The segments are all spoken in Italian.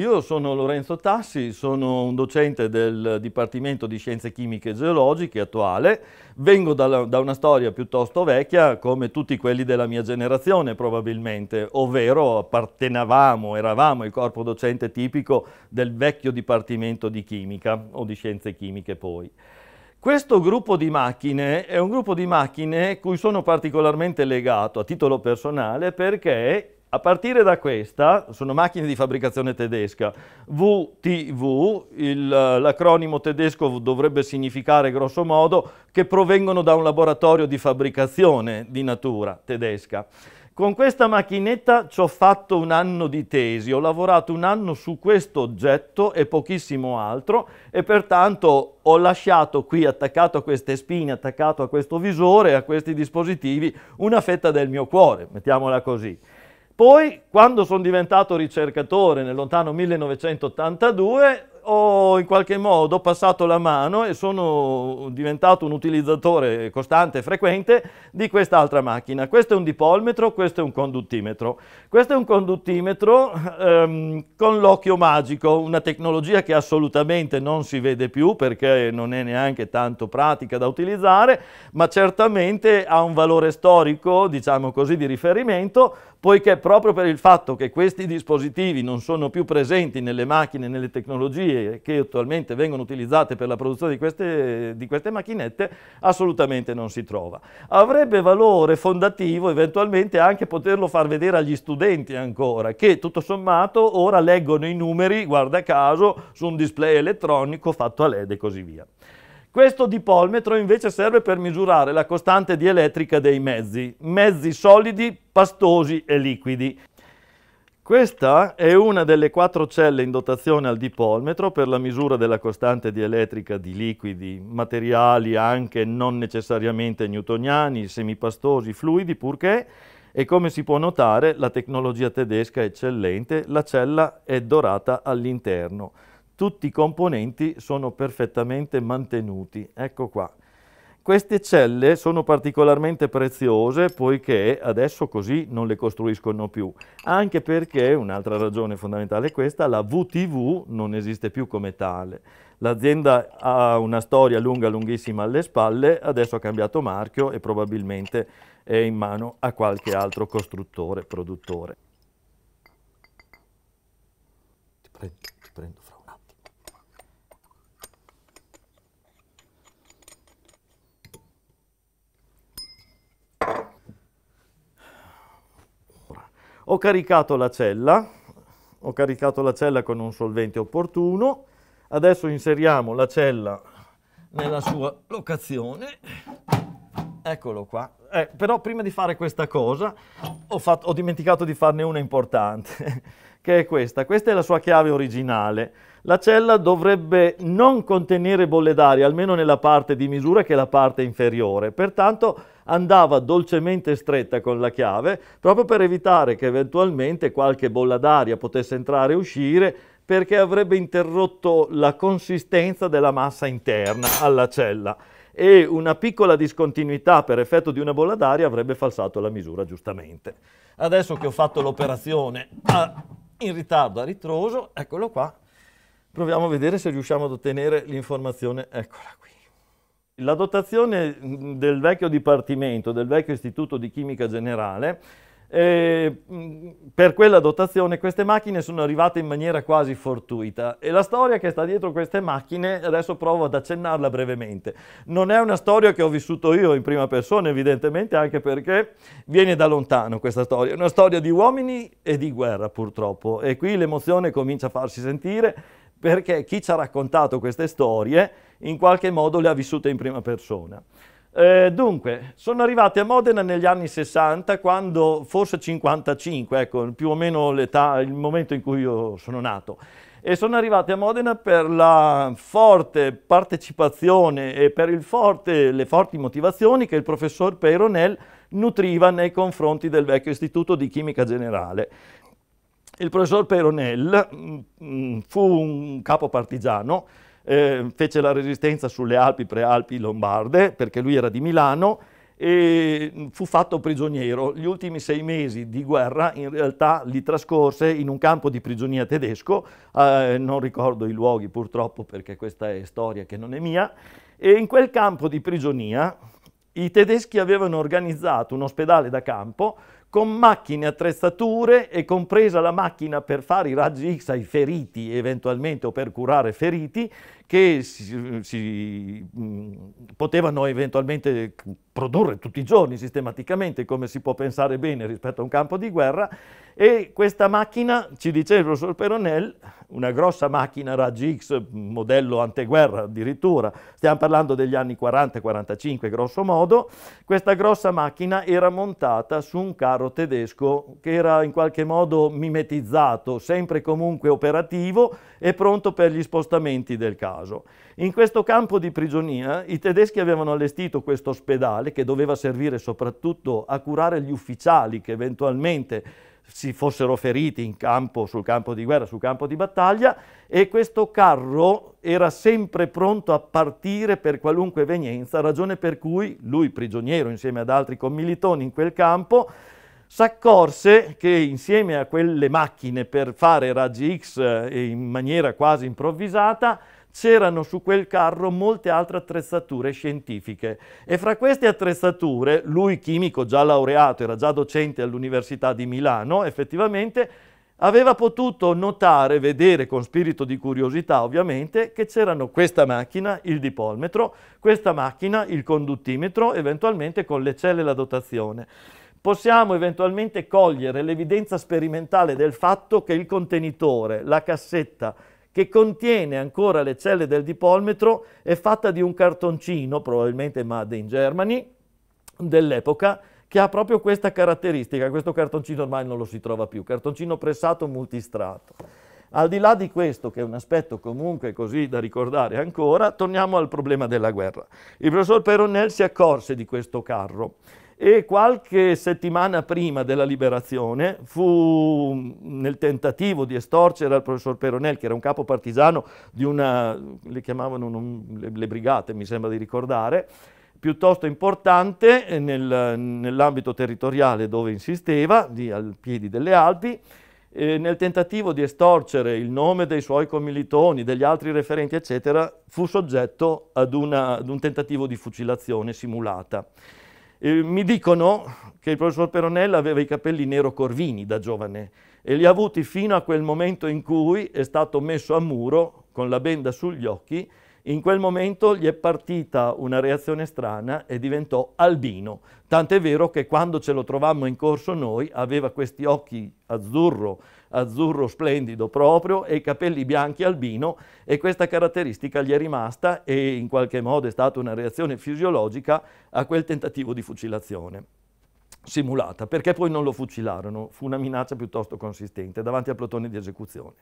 Io sono Lorenzo Tassi, sono un docente del Dipartimento di Scienze Chimiche e Geologiche attuale, vengo da, da una storia piuttosto vecchia come tutti quelli della mia generazione probabilmente, ovvero appartenevamo, eravamo il corpo docente tipico del vecchio Dipartimento di Chimica o di Scienze Chimiche poi. Questo gruppo di macchine è un gruppo di macchine cui sono particolarmente legato a titolo personale perché a partire da questa, sono macchine di fabbricazione tedesca, VTV, l'acronimo tedesco dovrebbe significare grosso modo che provengono da un laboratorio di fabbricazione di natura tedesca. Con questa macchinetta ci ho fatto un anno di tesi, ho lavorato un anno su questo oggetto e pochissimo altro e pertanto ho lasciato qui attaccato a queste spine, attaccato a questo visore, a questi dispositivi, una fetta del mio cuore, mettiamola così. Poi, quando sono diventato ricercatore nel lontano 1982, ho in qualche modo passato la mano e sono diventato un utilizzatore costante e frequente di quest'altra macchina. Questo è un dipolmetro, questo è un conduttimetro. Questo è un conduttimetro ehm, con l'occhio magico, una tecnologia che assolutamente non si vede più perché non è neanche tanto pratica da utilizzare, ma certamente ha un valore storico, diciamo così, di riferimento, poiché proprio per il fatto che questi dispositivi non sono più presenti nelle macchine, nelle tecnologie, materie che attualmente vengono utilizzate per la produzione di queste, di queste macchinette assolutamente non si trova. Avrebbe valore fondativo eventualmente anche poterlo far vedere agli studenti ancora, che tutto sommato ora leggono i numeri, guarda caso, su un display elettronico fatto a LED e così via. Questo dipolmetro invece serve per misurare la costante dielettrica dei mezzi, mezzi solidi, pastosi e liquidi. Questa è una delle quattro celle in dotazione al dipolmetro per la misura della costante dielettrica di liquidi, materiali anche non necessariamente newtoniani, semipastosi, fluidi, purché, e come si può notare, la tecnologia tedesca è eccellente, la cella è dorata all'interno. Tutti i componenti sono perfettamente mantenuti. Ecco qua. Queste celle sono particolarmente preziose poiché adesso così non le costruiscono più, anche perché, un'altra ragione fondamentale è questa, la VTV non esiste più come tale. L'azienda ha una storia lunga, lunghissima alle spalle, adesso ha cambiato marchio e probabilmente è in mano a qualche altro costruttore, produttore. Ti prendo, ti prendo, Fra. Ho caricato la cella, ho caricato la cella con un solvente opportuno, adesso inseriamo la cella nella sua locazione Eccolo qua. Eh, però prima di fare questa cosa ho, fatto, ho dimenticato di farne una importante, che è questa. Questa è la sua chiave originale. La cella dovrebbe non contenere bolle d'aria, almeno nella parte di misura che è la parte inferiore. Pertanto andava dolcemente stretta con la chiave, proprio per evitare che eventualmente qualche bolla d'aria potesse entrare e uscire, perché avrebbe interrotto la consistenza della massa interna alla cella e una piccola discontinuità per effetto di una bolla d'aria avrebbe falsato la misura giustamente. Adesso che ho fatto l'operazione ah, in ritardo a ritroso, eccolo qua, proviamo a vedere se riusciamo ad ottenere l'informazione, eccola qui. La dotazione mm, del vecchio dipartimento, del vecchio istituto di chimica generale, e mm, per quella dotazione queste macchine sono arrivate in maniera quasi fortuita e la storia che sta dietro queste macchine adesso provo ad accennarla brevemente. Non è una storia che ho vissuto io in prima persona evidentemente anche perché viene da lontano questa storia, è una storia di uomini e di guerra purtroppo e qui l'emozione comincia a farsi sentire perché chi ci ha raccontato queste storie in qualche modo le ha vissute in prima persona. Eh, dunque, sono arrivati a Modena negli anni 60, quando forse 55, ecco, più o meno l'età, il momento in cui io sono nato. E sono arrivati a Modena per la forte partecipazione e per forte, le forti motivazioni che il professor Peyronel nutriva nei confronti del vecchio istituto di chimica generale. Il professor Peyronel mm, mm, fu un capo partigiano, eh, fece la resistenza sulle Alpi, Prealpi, Lombarde, perché lui era di Milano, e mm, fu fatto prigioniero. Gli ultimi sei mesi di guerra in realtà li trascorse in un campo di prigionia tedesco, eh, non ricordo i luoghi purtroppo perché questa è storia che non è mia, e in quel campo di prigionia i tedeschi avevano organizzato un ospedale da campo con macchine, attrezzature e compresa la macchina per fare i raggi X ai feriti eventualmente o per curare feriti che si, si mh, mm, potevano eventualmente produrre tutti i giorni sistematicamente, come si può pensare bene rispetto a un campo di guerra, e questa macchina, ci diceva il professor Peronel, una grossa macchina raggi X, modello anteguerra addirittura, stiamo parlando degli anni 40-45 grosso modo, questa grossa macchina era montata su un carro tedesco che era in qualche modo mimetizzato, sempre comunque operativo e pronto per gli spostamenti del carro caso. In questo campo di prigionia i tedeschi avevano allestito questo ospedale che doveva servire soprattutto a curare gli ufficiali che eventualmente si fossero feriti campo, sul campo di guerra, sul campo di battaglia e questo carro era sempre pronto a partire per qualunque evenienza, ragione per cui lui, prigioniero insieme ad altri commilitoni in quel campo, s'accorse che insieme a quelle macchine per fare raggi X eh, in maniera quasi improvvisata, c'erano su quel carro molte altre attrezzature scientifiche e fra queste attrezzature, lui chimico già laureato, era già docente all'Università di Milano, effettivamente aveva potuto notare, vedere con spirito di curiosità ovviamente, che c'erano questa macchina, il dipolmetro, questa macchina, il conduttimetro, eventualmente con le celle e la dotazione possiamo eventualmente cogliere l'evidenza sperimentale del fatto che il contenitore, la cassetta, che contiene ancora le celle del dipolmetro, è fatta di un cartoncino, probabilmente Made in Germany, dell'epoca, che ha proprio questa caratteristica, questo cartoncino ormai non lo si trova più, cartoncino pressato multistrato. Al di là di questo, che è un aspetto comunque così da ricordare ancora, torniamo al problema della guerra. Il professor Peronnel si accorse di questo carro e qualche settimana prima della liberazione fu nel tentativo di estorcere al professor Peronel, che era un capo partigiano di una, le chiamavano non, le, le brigate, mi sembra di ricordare, piuttosto importante nel, nell'ambito territoriale dove insisteva, di, al piedi delle Alpi, eh, nel tentativo di estorcere il nome dei suoi commilitoni, degli altri referenti, eccetera, fu soggetto ad, una, ad un tentativo di fucilazione simulata. E mi dicono che il professor Peronella aveva i capelli nero corvini da giovane e li ha avuti fino a quel momento in cui è stato messo a muro con la benda sugli occhi. In quel momento gli è partita una reazione strana e diventò albino. Tant'è vero che quando ce lo trovammo in corso noi aveva questi occhi azzurro azzurro splendido proprio e i capelli bianchi albino e questa caratteristica gli è rimasta e in qualche modo è stata una reazione fisiologica a quel tentativo di fucilazione simulata, perché poi non lo fucilarono, fu una minaccia piuttosto consistente davanti al plotone di esecuzione.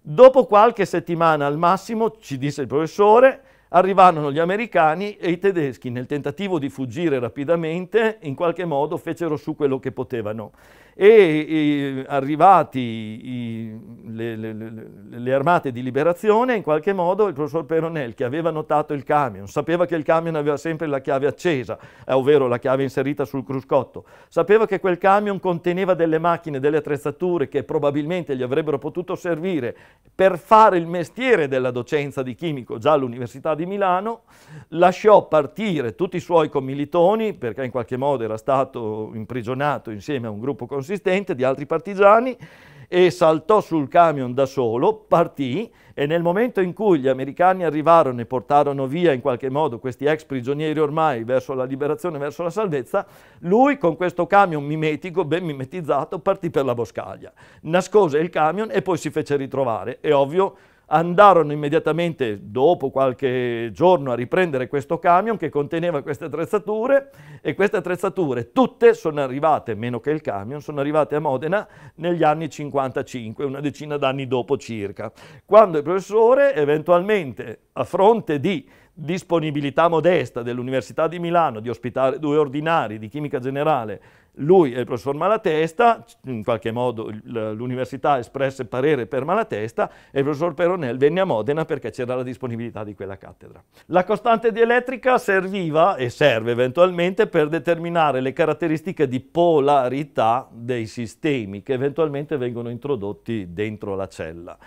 Dopo qualche settimana al massimo, ci disse il professore, Arrivarono gli americani e i tedeschi nel tentativo di fuggire rapidamente in qualche modo fecero su quello che potevano e, e arrivati i, le, le, le, armate di liberazione, in qualche modo il professor Peronel, che aveva notato il camion, sapeva che il camion aveva sempre la chiave accesa, eh, ovvero la chiave inserita sul cruscotto, sapeva che quel camion conteneva delle macchine, delle attrezzature che probabilmente gli avrebbero potuto servire per fare il mestiere della docenza di chimico già all'Università di Milano, lasciò partire tutti i suoi commilitoni, perché in qualche modo era stato imprigionato insieme a un gruppo consistente di altri partigiani, e saltò sul camion da solo, partì e nel momento in cui gli americani arrivarono e portarono via in qualche modo questi ex prigionieri ormai verso la liberazione, verso la salvezza, lui con questo camion mimetico, ben mimetizzato, partì per la boscaglia. Nascose il camion e poi si fece ritrovare. È ovvio andarono immediatamente dopo qualche giorno a riprendere questo camion che conteneva queste attrezzature e queste attrezzature tutte sono arrivate, meno che il camion, sono arrivate a Modena negli anni 55, una decina d'anni dopo circa, quando il professore eventualmente a fronte di disponibilità modesta dell'Università di Milano di ospitare due ordinari di chimica generale lui e il professor Malatesta, in qualche modo l'università espresse parere per Malatesta e il professor Peronel venne a Modena perché c'era la disponibilità di quella cattedra. La costante dielettrica serviva e serve eventualmente per determinare le caratteristiche di polarità dei sistemi che eventualmente vengono introdotti dentro la cella.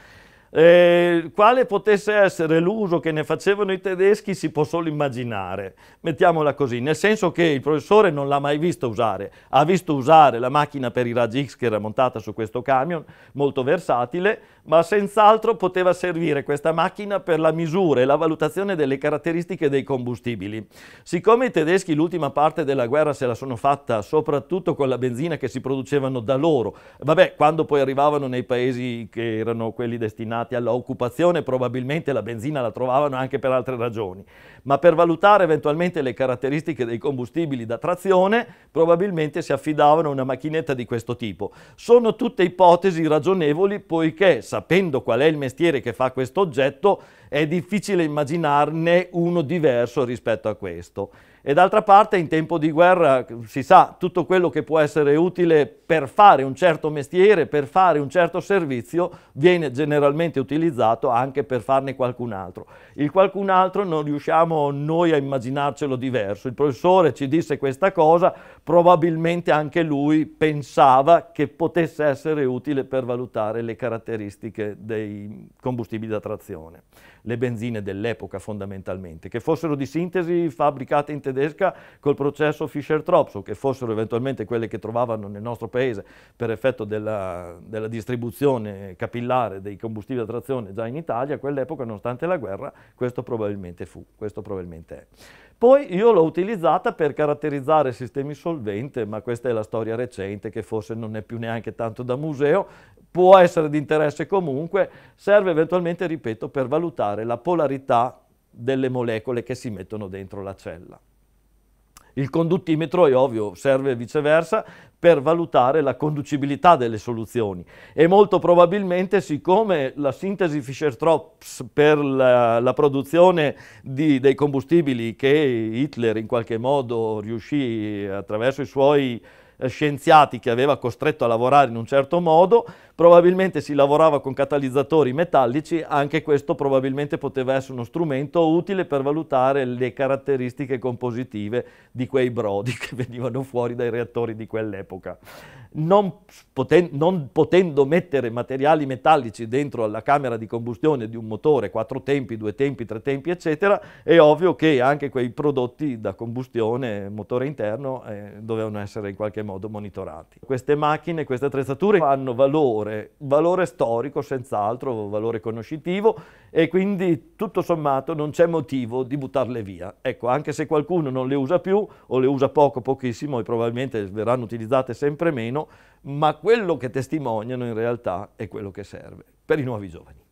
Eh, quale potesse essere l'uso che ne facevano i tedeschi si può solo immaginare, mettiamola così, nel senso che il professore non l'ha mai visto usare, ha visto usare la macchina per i raggi X che era montata su questo camion, molto versatile, ma senz'altro poteva servire questa macchina per la misura e la valutazione delle caratteristiche dei combustibili. Siccome i tedeschi l'ultima parte della guerra se la sono fatta soprattutto con la benzina che si producevano da loro, vabbè, quando poi arrivavano nei paesi che erano quelli destinati destinati all'occupazione, probabilmente la benzina la trovavano anche per altre ragioni, ma per valutare eventualmente le caratteristiche dei combustibili da trazione probabilmente si affidavano a una macchinetta di questo tipo. Sono tutte ipotesi ragionevoli poiché sapendo qual è il mestiere che fa questo oggetto è difficile immaginarne uno diverso rispetto a questo e d'altra parte in tempo di guerra si sa tutto quello che può essere utile per fare un certo mestiere, per fare un certo servizio, viene generalmente utilizzato anche per farne qualcun altro. Il qualcun altro non riusciamo noi a immaginarcelo diverso. Il professore ci disse questa cosa, probabilmente anche lui pensava che potesse essere utile per valutare le caratteristiche dei combustibili da trazione, le benzine dell'epoca fondamentalmente, che fossero di sintesi fabbricate in tedesca col processo Fischer-Tropsch, che fossero eventualmente quelle che trovavano nel nostro paese per effetto della, della distribuzione capillare dei combustibili a trazione già in Italia, a quell'epoca, nonostante la guerra, questo probabilmente fu, questo probabilmente è. Poi io l'ho utilizzata per caratterizzare sistemi solvente, ma questa è la storia recente che forse non è più neanche tanto da museo, può essere di interesse comunque, serve eventualmente, ripeto, per valutare la polarità delle molecole che si mettono dentro la cella. Il conduttimetro, è ovvio, serve viceversa per valutare la conducibilità delle soluzioni e molto probabilmente siccome la sintesi fischer trops per la, la produzione di, dei combustibili che Hitler in qualche modo riuscì attraverso i suoi eh, scienziati che aveva costretto a lavorare in un certo modo, probabilmente si lavorava con catalizzatori metallici, anche questo probabilmente poteva essere uno strumento utile per valutare le caratteristiche compositive di quei brodi che venivano fuori dai reattori di quell'epoca. Non, poten non potendo mettere materiali metallici dentro alla camera di combustione di un motore, quattro tempi, due tempi, tre tempi, eccetera, è ovvio che anche quei prodotti da combustione, motore interno, eh, dovevano essere in qualche modo modo monitorati. Queste macchine, queste attrezzature hanno valore, valore storico senz'altro, valore conoscitivo e quindi tutto sommato non c'è motivo di buttarle via. Ecco, anche se qualcuno non le usa più o le usa poco, pochissimo e probabilmente verranno utilizzate sempre meno, ma quello che testimoniano in realtà è quello che serve per i nuovi giovani.